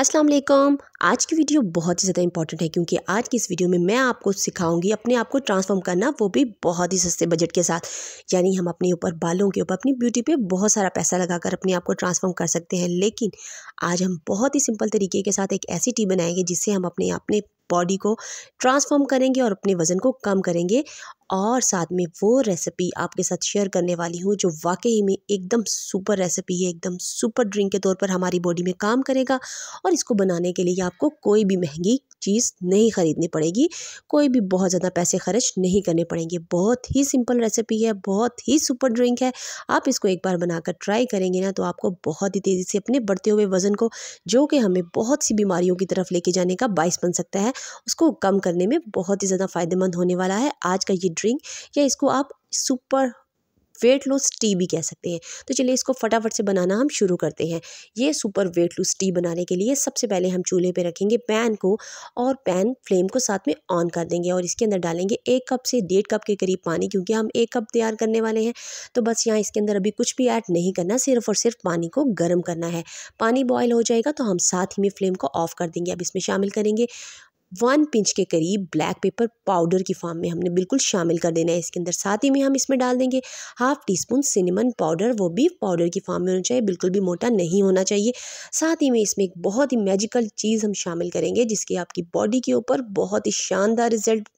अस्सलाम वालेकुम आज की वीडियो बहुत ही ज़्यादा इंपॉर्टेंट है क्योंकि आज की इस वीडियो में मैं आपको सिखाऊंगी अपने आप को ट्रांसफॉर्म करना वो भी बहुत ही सस्ते बजट के साथ यानी हम अपने ऊपर बालों के ऊपर अपनी ब्यूटी पे बहुत सारा पैसा लगाकर अपने आप को ट्रांसफॉर्म कर सकते हैं लेकिन आज हम बहुत ही सिंपल तरीके के साथ एक ऐसी टी बनाएंगे जिससे हम अपने अपने बॉडी को ट्रांसफॉर्म करेंगे और अपने वज़न को कम करेंगे और साथ में वो रेसिपी आपके साथ शेयर करने वाली हूँ जो वाकई में एकदम सुपर रेसिपी है एकदम सुपर ड्रिंक के तौर पर हमारी बॉडी में काम करेगा और इसको बनाने के लिए आपको कोई भी महंगी चीज़ नहीं ख़रीदनी पड़ेगी कोई भी बहुत ज़्यादा पैसे खर्च नहीं करने पड़ेंगे बहुत ही सिंपल रेसिपी है बहुत ही सुपर ड्रिंक है आप इसको एक बार बनाकर ट्राई करेंगे ना तो आपको बहुत ही तेज़ी से अपने बढ़ते हुए वज़न को जो कि हमें बहुत सी बीमारियों की तरफ लेके जाने का बायस बन सकता है उसको कम करने में बहुत ही ज़्यादा फ़ायदेमंद होने वाला है आज का ये ड्रिंक या इसको आप सुपर वेट लूज टी भी कह सकते हैं तो चलिए इसको फटाफट से बनाना हम शुरू करते हैं ये सुपर वेट लूज टी बनाने के लिए सबसे पहले हम चूल्हे पे रखेंगे पैन को और पैन फ्लेम को साथ में ऑन कर देंगे और इसके अंदर डालेंगे एक कप से डेढ़ कप के करीब पानी क्योंकि हम एक कप तैयार करने वाले हैं तो बस यहाँ इसके अंदर अभी कुछ भी ऐड नहीं करना सिर्फ और सिर्फ पानी को गर्म करना है पानी बॉयल हो जाएगा तो हम साथ ही में फ्लेम को ऑफ़ कर देंगे अब इसमें शामिल करेंगे वन पिंच के करीब ब्लैक पेपर पाउडर की फॉर्म में हमने बिल्कुल शामिल कर देना है इसके अंदर साथ ही में हम इसमें डाल देंगे half teaspoon cinnamon powder वो भी पाउडर की फॉर्म में होना चाहिए बिल्कुल भी मोटा नहीं होना चाहिए साथ ही में इसमें एक बहुत ही मैजिकल चीज़ हम शामिल करेंगे जिसके आपकी बॉडी के ऊपर बहुत ही शानदार रिजल्ट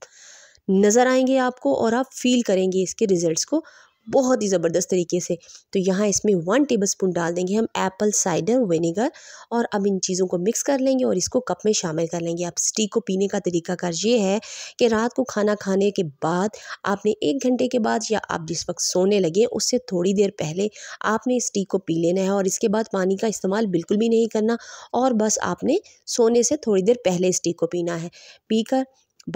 नज़र आएंगे आपको और आप फील करेंगे इसके रिज़ल्ट को बहुत ही ज़बरदस्त तरीके से तो यहाँ इसमें वन टेबल स्पून डाल देंगे हम एप्पल साइडर विनेगर और अब इन चीज़ों को मिक्स कर लेंगे और इसको कप में शामिल कर लेंगे आप स्टी को पीने का तरीका कर ये है कि रात को खाना खाने के बाद आपने एक घंटे के बाद या आप जिस वक्त सोने लगे उससे थोड़ी देर पहले आपने इस टी को पी लेना है और इसके बाद पानी का इस्तेमाल बिल्कुल भी नहीं करना और बस आपने सोने से थोड़ी देर पहले इस टी को पीना है पीकर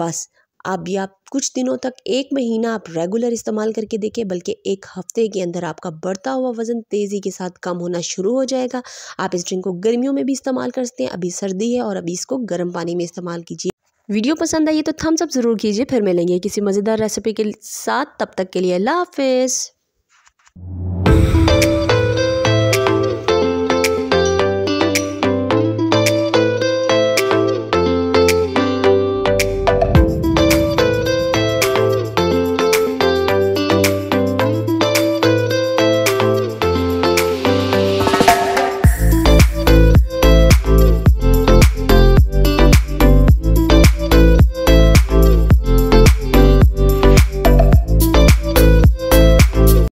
बस अब या कुछ दिनों तक एक महीना आप रेगुलर इस्तेमाल करके देखें बल्कि एक हफ्ते के अंदर आपका बढ़ता हुआ वज़न तेज़ी के साथ कम होना शुरू हो जाएगा आप इस ड्रिंक को गर्मियों में भी इस्तेमाल कर सकते हैं अभी सर्दी है और अभी इसको गर्म पानी में इस्तेमाल कीजिए वीडियो पसंद आई तो थम्स अप ज़रूर कीजिए फिर मिलेंगे किसी मज़ेदार रेसिपी के साथ तब तक के लिए अल्लाह हाफिज़